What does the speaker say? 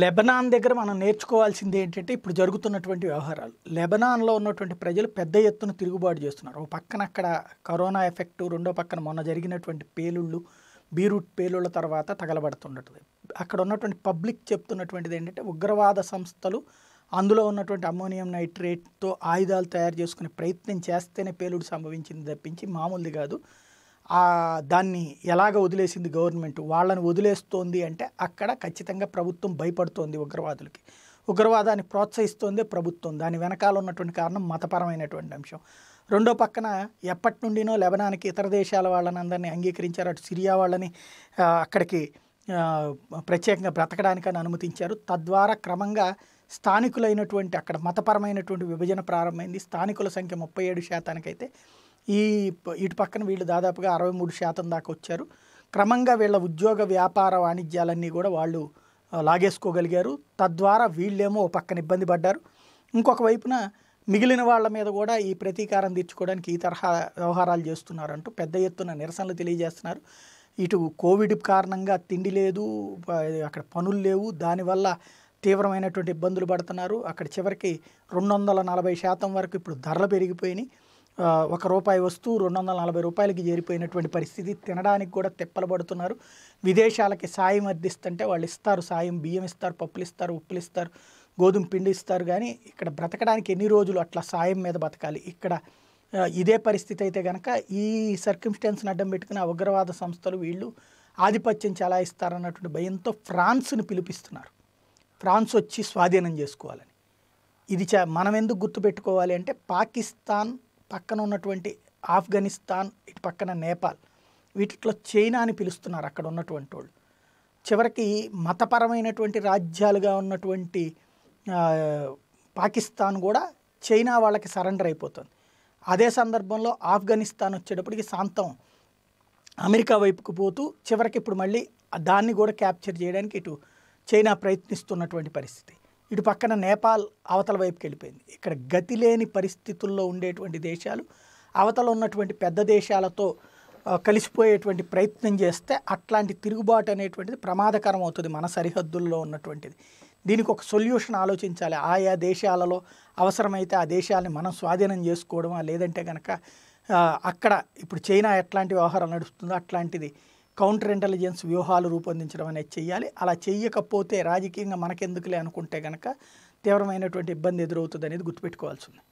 Lebanon దగ్గర మనం నేర్చుకోవాల్సింది ఏంటంటే ఇప్పుడు జరుగుతున్నటువంటి వ్యవహారాలు లెబనాన్లో ఉన్నటువంటి ప్రజలు పెద్ద ఎత్తున తిరుగుబాటు చేస్తున్నారు ఒక పక్కన అక్కడ కరోనా ఎఫెక్ట్ రెండో పక్కన మొన్న జరిగినటువంటి పేలుళ్ళు బీరూట్ పేలుళ్ళ తర్వాత తగలబడుతుండటది అక్కడ ఉన్నటువంటి పబ్లిక్ చెప్తున్నటువంటిది ఏంటంటే ఉగ్రవాద సంస్థలు అందులో ఉన్నటువంటి అమ్మోనియం నైట్రేట్తో ఆయుధాలు తయారు చేసుకునే ప్రయత్నం చేస్తేనే పేలుడు సంభవించింది తప్పించి మామూలుది కాదు దాన్ని ఎలాగ వదిలేసింది గవర్నమెంట్ వాళ్ళని వదిలేస్తోంది అంటే అక్కడ ఖచ్చితంగా ప్రభుత్వం భయపడుతోంది ఉగ్రవాదులకి ఉగ్రవాదాన్ని ప్రోత్సహిస్తోందే ప్రభుత్వం దాని వెనకాల ఉన్నటువంటి కారణం మతపరమైనటువంటి అంశం రెండో పక్కన ఎప్పటి నుండినో లెబనాన్కి ఇతర దేశాల వాళ్ళని అందరినీ అంగీకరించారు అటు సిరియా వాళ్ళని అక్కడికి ప్రత్యేకంగా బ్రతకడానికని అనుమతించారు తద్వారా క్రమంగా స్థానికులైనటువంటి అక్కడ మతపరమైనటువంటి విభజన ప్రారంభమైంది స్థానికుల సంఖ్య ముప్పై ఏడు శాతానికైతే ఈ ఇటు పక్కన వీళ్ళు దాదాపుగా అరవై మూడు శాతం దాకా వచ్చారు క్రమంగా వీళ్ళ ఉద్యోగ వ్యాపార వాణిజ్యాలన్నీ కూడా వాళ్ళు లాగేసుకోగలిగారు తద్వారా వీళ్ళేమో పక్కన ఇబ్బంది పడ్డారు ఇంకొక వైపున మిగిలిన వాళ్ళ మీద కూడా ఈ ప్రతీకారం తీర్చుకోవడానికి ఈ తరహా వ్యవహారాలు చేస్తున్నారంటూ పెద్ద ఎత్తున నిరసనలు తెలియజేస్తున్నారు ఇటు కోవిడ్ కారణంగా తిండి లేదు అక్కడ పనులు లేవు దానివల్ల తీవ్రమైనటువంటి ఇబ్బందులు పడుతున్నారు అక్కడ చివరికి రెండు వందల నలభై శాతం వరకు ఇప్పుడు ధరలు పెరిగిపోయినాయి ఒక రూపాయి వస్తువు రెండు వందల నలభై రూపాయలకి చేరిపోయినటువంటి పరిస్థితి తినడానికి కూడా తిప్పలు పడుతున్నారు విదేశాలకి సాయం అర్థిస్తుంటే వాళ్ళు ఇస్తారు సాయం బియ్యం ఇస్తారు పప్పులు ఇస్తారు ఉప్పులు ఇస్తారు గోధుమ పిండి ఇస్తారు కానీ ఇక్కడ బ్రతకడానికి ఎన్ని రోజులు అట్లా సాయం మీద బతకాలి ఇక్కడ ఇదే పరిస్థితి అయితే కనుక ఈ సర్కిమ్స్టెన్స్ని అడ్డం పెట్టుకుని ఉగ్రవాద సంస్థలు వీళ్ళు ఆధిపత్యం ఇస్తారన్నటువంటి భయంతో ఫ్రాన్స్ని పిలిపిస్తున్నారు ఫ్రాన్స్ వచ్చి స్వాధీనం చేసుకోవాలని ఇది చ మనం ఎందుకు గుర్తుపెట్టుకోవాలి అంటే పాకిస్తాన్ పక్కన ఉన్నటువంటి ఆఫ్ఘనిస్తాన్ ఇటు పక్కన నేపాల్ వీటిలో చైనా అని పిలుస్తున్నారు అక్కడ ఉన్నటువంటి వాళ్ళు చివరికి మతపరమైనటువంటి రాజ్యాలుగా ఉన్నటువంటి పాకిస్తాన్ కూడా చైనా వాళ్ళకి సరెండర్ అయిపోతుంది అదే సందర్భంలో ఆఫ్ఘనిస్తాన్ వచ్చేటప్పటికి శాంతం అమెరికా వైపుకు పోతూ చివరికి ఇప్పుడు మళ్ళీ దాన్ని కూడా క్యాప్చర్ చేయడానికి ఇటు చైనా ప్రయత్నిస్తున్నటువంటి పరిస్థితి ఇటు పక్కన నేపాల్ అవతల వైపుకి వెళ్ళిపోయింది ఇక్కడ గతి లేని పరిస్థితుల్లో ఉండేటువంటి దేశాలు అవతల ఉన్నటువంటి పెద్ద దేశాలతో కలిసిపోయేటువంటి ప్రయత్నం చేస్తే అట్లాంటి తిరుగుబాటు అనేటువంటిది ప్రమాదకరం అవుతుంది మన సరిహద్దుల్లో ఉన్నటువంటిది దీనికి ఒక సొల్యూషన్ ఆలోచించాలి ఆయా దేశాలలో అవసరమైతే ఆ దేశాలని మనం స్వాధీనం చేసుకోవడమా లేదంటే కనుక అక్కడ ఇప్పుడు చైనా ఎట్లాంటి వ్యవహారం నడుస్తుందో అట్లాంటిది కౌంటర్ ఇంటెలిజెన్స్ వ్యూహాలు రూపొందించడం అనేది చేయాలి అలా చేయకపోతే రాజకీయంగా మనకెందుకులే అనుకుంటే కనుక తీవ్రమైనటువంటి ఇబ్బంది ఎదురవుతుంది అనేది గుర్తుపెట్టుకోవాల్సింది